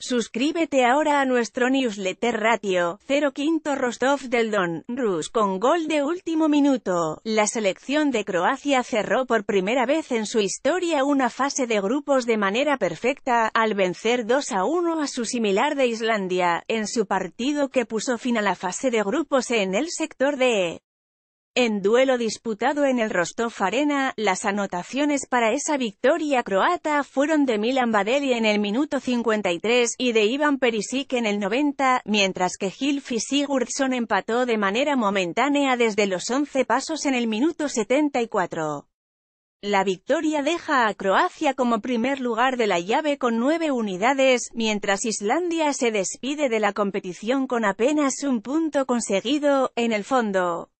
Suscríbete ahora a nuestro newsletter Ratio 05 Rostov del Don, Rus con gol de último minuto. La selección de Croacia cerró por primera vez en su historia una fase de grupos de manera perfecta, al vencer 2 a 1 a su similar de Islandia, en su partido que puso fin a la fase de grupos en el sector de en duelo disputado en el Rostov Arena, las anotaciones para esa victoria croata fueron de Milan Badeli en el minuto 53 y de Ivan Perisic en el 90, mientras que Hilfi Sigurdsson empató de manera momentánea desde los 11 pasos en el minuto 74. La victoria deja a Croacia como primer lugar de la llave con nueve unidades, mientras Islandia se despide de la competición con apenas un punto conseguido, en el fondo.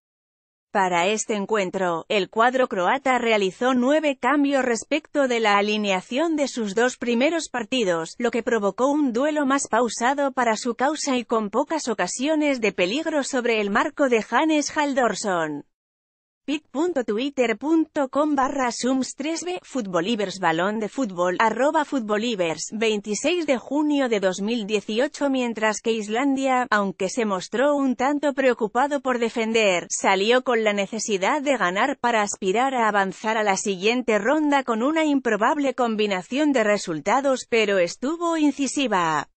Para este encuentro, el cuadro croata realizó nueve cambios respecto de la alineación de sus dos primeros partidos, lo que provocó un duelo más pausado para su causa y con pocas ocasiones de peligro sobre el marco de Hannes Haldorsson pit.twitter.com barra sums 3b futbolivers balón de fútbol arroba futbolivers 26 de junio de 2018 mientras que Islandia, aunque se mostró un tanto preocupado por defender, salió con la necesidad de ganar para aspirar a avanzar a la siguiente ronda con una improbable combinación de resultados pero estuvo incisiva.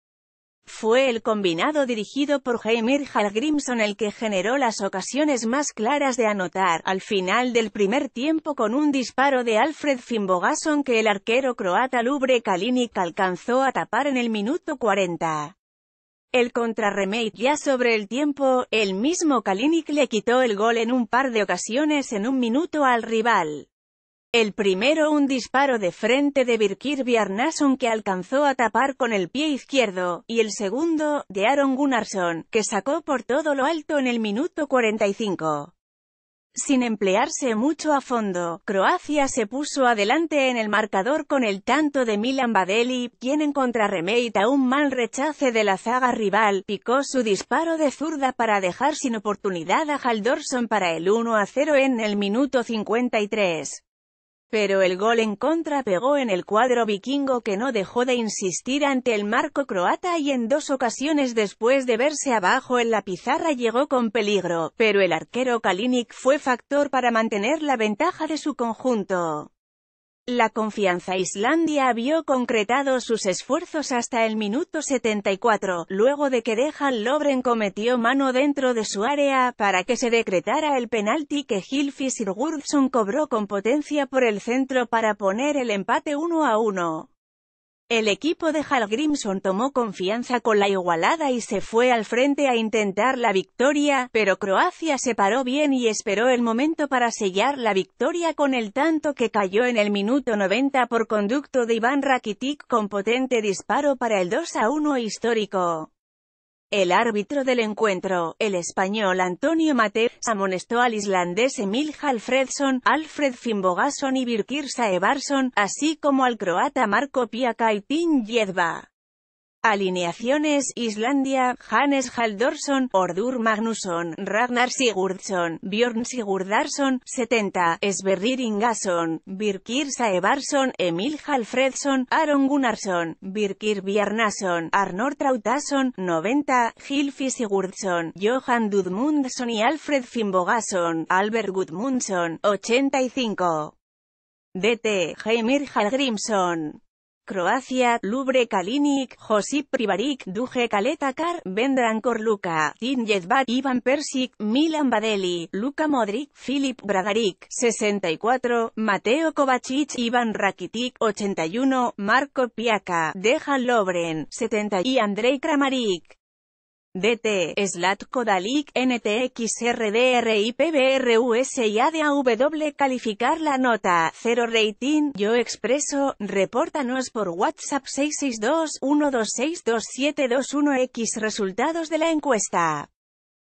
Fue el combinado dirigido por Heimir Grimson el que generó las ocasiones más claras de anotar, al final del primer tiempo con un disparo de Alfred Finbogason que el arquero croata Lubre Kalinic alcanzó a tapar en el minuto 40. El contrarremate ya sobre el tiempo, el mismo Kalinic le quitó el gol en un par de ocasiones en un minuto al rival. El primero un disparo de frente de Birkir Bjarnason que alcanzó a tapar con el pie izquierdo, y el segundo, de Aaron Gunnarsson, que sacó por todo lo alto en el minuto 45. Sin emplearse mucho a fondo, Croacia se puso adelante en el marcador con el tanto de Milan Badeli, quien en contrarremate a un mal rechace de la zaga rival, picó su disparo de zurda para dejar sin oportunidad a Haldorsson para el 1-0 en el minuto 53. Pero el gol en contra pegó en el cuadro vikingo que no dejó de insistir ante el marco croata y en dos ocasiones después de verse abajo en la pizarra llegó con peligro, pero el arquero Kalinic fue factor para mantener la ventaja de su conjunto. La confianza Islandia vio concretado sus esfuerzos hasta el minuto 74, luego de que Dejan Lobren cometió mano dentro de su área, para que se decretara el penalti que Hilfi Sigurðsson cobró con potencia por el centro para poner el empate 1 a 1. El equipo de Hal Grimson tomó confianza con la igualada y se fue al frente a intentar la victoria, pero Croacia se paró bien y esperó el momento para sellar la victoria con el tanto que cayó en el minuto 90 por conducto de Iván Rakitic con potente disparo para el 2 a 1 histórico. El árbitro del encuentro, el español Antonio Mate, amonestó al islandés Emil Halfredson, Alfred Finnbogason y Birkir Saevarsson, así como al croata Marco Piakaitin y Alineaciones, Islandia, Hannes Haldorsson, Ordur Magnusson, Ragnar Sigurdsson, Björn Sigurdarsson, 70, Sverrir Ingason, Birkir Saevarsson, Emil Halfredsson, Aaron Gunnarsson, Birkir Bjarnason, Arnor Trautason, 90, Hilfi Sigurdsson, Johan Dudmundsson y Alfred Finnbogason, Albert Gudmundsson, 85. DT, Heimir Halgrimsson Croacia, Lubre Kalinic, Josip Privaric, Duje Kaletakar, Vendran Korluka, Tim Jedbar, Ivan Persic, Milan Badeli, Luka Modric, Filip Bradaric, 64, Mateo Kovacic, Ivan Rakitic, 81, Marco Piaca, Dejan Lobren, 70 y Andrei Kramarik. DT, Slatko Dalik, ADAW, calificar la nota, 0 rating, yo expreso, repórtanos por WhatsApp 662-1262721X resultados de la encuesta.